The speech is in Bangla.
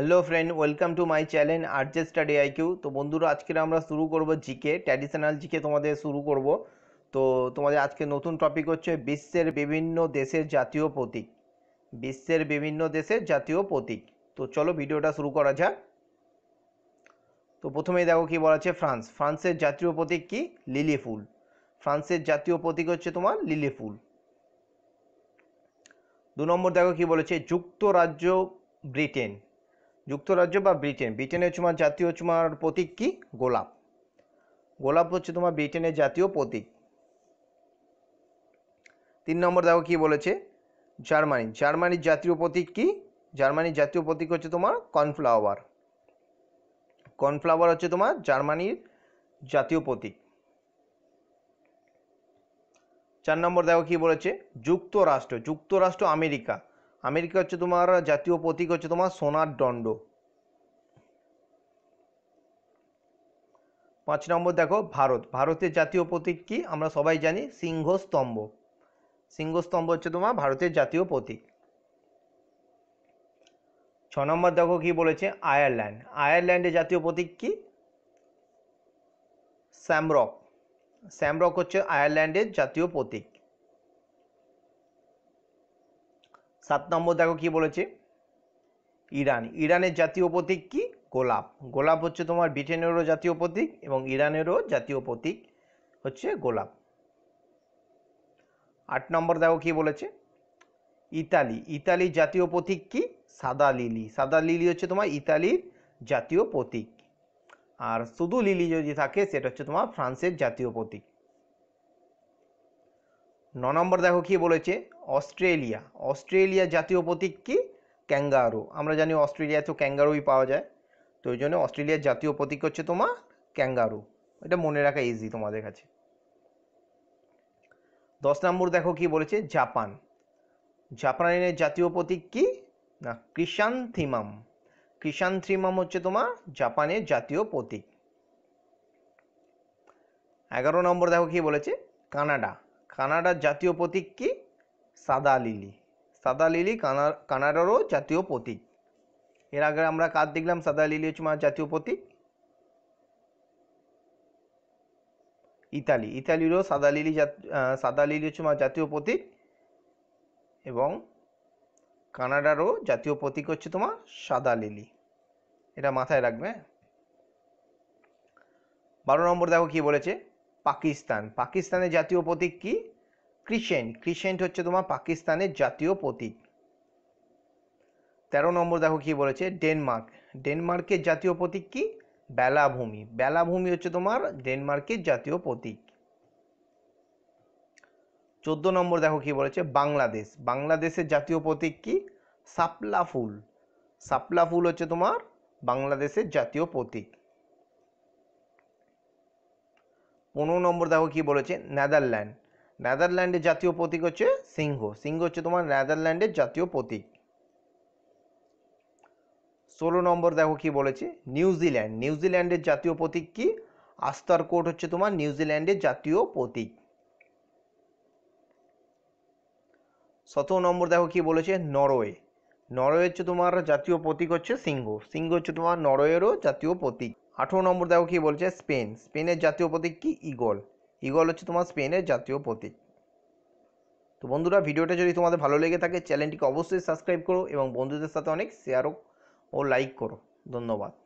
Hello friend welcome to my channel RJ study IQ তো বন্ধুরা আজকে আমরা শুরু করব জিকে ট্র্যাডিশনাল জিকে তোমাদের শুরু করব তো তোমাদের আজকে নতুন টপিক হচ্ছে বিশ্বের বিভিন্ন দেশের জাতীয় প্রতীক বিশ্বের বিভিন্ন দেশের জাতীয় প্রতীক তো চলো ভিডিওটা শুরু করা যাক তো প্রথমেই দেখো কি বলা আছে ফ্রান্স ফ্রান্সের জাতীয় প্রতীক কি লিলি ফুল ফ্রান্সের জাতীয় প্রতীক হচ্ছে তোমার লিলি ফুল দু নম্বর দেখো কি বলেছে যুক্তরাজ্য ব্রিটেন যুক্তরাজ্য বা ব্রিটেন ব্রিটেনের তোমার জাতীয় তোমার প্রতীক কি গোলাপ গোলাপ হচ্ছে তোমার ব্রিটেনের জাতীয় প্রতীক তিন নম্বর দেখো কি বলেছে জার্মানি জার্মানির জাতীয় প্রতীক কি জার্মানির জাতীয় প্রতীক হচ্ছে তোমার কর্নফ্লাওয়ার কর্নফ্লাওয়ার হচ্ছে তোমার জার্মানির জাতীয় প্রতীক চার নম্বর দেখো কি বলেছে যুক্তরাষ্ট্র যুক্তরাষ্ট্র আমেরিকা আমেরিকা হচ্ছে তোমার জাতীয় প্রতীক হচ্ছে তোমার সোনার দণ্ড পাঁচ নম্বর দেখো ভারত ভারতের জাতীয় প্রতীক কি আমরা সবাই জানি সিংহস্তম্ভ সিংহস্তম্ভ হচ্ছে তোমার ভারতের জাতীয় প্রতীক ছ নম্বর দেখো কি বলেছে আয়ারল্যান্ড আয়ারল্যান্ডের জাতীয় প্রতীক কি স্যামরক স্যামরক হচ্ছে আয়ারল্যান্ডের জাতীয় প্রতীক সাত নম্বর দেখো কি বলেছে ইরান ইরানের জাতীয় প্রতীক কি গোলাপ গোলাপ হচ্ছে তোমার ব্রিটেনেরও জাতীয় প্রতীক এবং ইরানেরও জাতীয় প্রতীক হচ্ছে গোলাপ আট নম্বর দেখো কি বলেছে ইতালি ইতালির জাতীয় প্রতীক কি সাদা লিলি সাদা লিলি হচ্ছে তোমার ইতালির জাতীয় প্রতীক আর শুধু লিলি যদি থাকে সেটা হচ্ছে তোমার ফ্রান্সের জাতীয় প্রতীক ন নম্বর দেখো কি বলেছে অস্ট্রেলিয়া অস্ট্রেলিয়া জাতীয় প্রতীক কি ক্যাঙ্গারো আমরা জানি অস্ট্রেলিয়া তো ক্যাঙ্গারুই পাওয়া যায় তো ওই জন্য অস্ট্রেলিয়ার জাতীয় প্রতীক হচ্ছে তোমার ক্যাঙ্গারু এটা মনে রাখা ইজি তোমাদের কাছে দশ নম্বর দেখো কি বলেছে জাপান জাপানের জাতীয় প্রতীক কি না থিমাম কৃষান থিমাম হচ্ছে তোমার জাপানের জাতীয় প্রতীক এগারো নম্বর দেখো কি বলেছে কানাডা কানাডার জাতীয় প্রতীক কি সাদা লিলি সাদা লিলি কানা কানাডারও জাতীয় প্রতীক এর আগে আমরা কাজ দেখলাম সাদা লিলি হচ্ছে জাতীয় প্রতীক ইতালি ইতালিরও সাদা লিলি সাদা লিলি হচ্ছে জাতীয় প্রতীক এবং কানাডারও জাতীয় প্রতীক হচ্ছে তোমার সাদা লিলি এটা মাথায় রাখবে হ্যাঁ? বারো নম্বর দেখো কি বলেছে পাকিস্তান পাকিস্তানের জাতীয় প্রতীক কি ক্রিসেন্ট ক্রিসেন্ট হচ্ছে তোমার পাকিস্তানের জাতীয় প্রতীক তেরো নম্বর দেখো কি বলেছে ডেনমার্ক ডেনমার্কের জাতীয় প্রতীক কি বেলাভূমি বেলাভূমি হচ্ছে তোমার ডেনমার্কের জাতীয় প্রতীক চোদ্দ নম্বর দেখো কি বলেছে বাংলাদেশ বাংলাদেশের জাতীয় প্রতীক কি সাপলা ফুল সাপলা ফুল হচ্ছে তোমার বাংলাদেশের জাতীয় প্রতীক পনেরো নম্বর দেখো কি বলেছে নেদারল্যান্ড নেদারল্যান্ডের জাতীয় প্রতীক হচ্ছে সিংহ সিংহ হচ্ছে তোমার নেদারল্যান্ডের জাতীয় প্রতীক ষোলো নম্বর দেখো কি বলেছে নিউজিল্যান্ড নিউজিল্যান্ডের জাতীয় প্রতীক কি আস্তার কোট হচ্ছে তোমার নিউজিল্যান্ডের জাতীয় প্রতীক সতেরো নম্বর দেখো কি বলেছে নরওয়ে নরওয়ে হচ্ছে তোমার জাতীয় প্রতীক হচ্ছে সিংহ সিংহ হচ্ছে তোমার নরওয়েরও জাতীয় প্রতীক আঠেরো নম্বর দেখো কি বলছে স্পেন স্পেনের জাতীয় প্রতীক কি ইগল ইগল হচ্ছে তোমার স্পেনের জাতীয় প্রতীক তো বন্ধুরা ভিডিওটা যদি তোমাদের ভালো লেগে থাকে চ্যানেলটিকে অবশ্যই সাবস্ক্রাইব করো এবং বন্ধুদের সাথে অনেক শেয়ারও ও লাইক করো ধন্যবাদ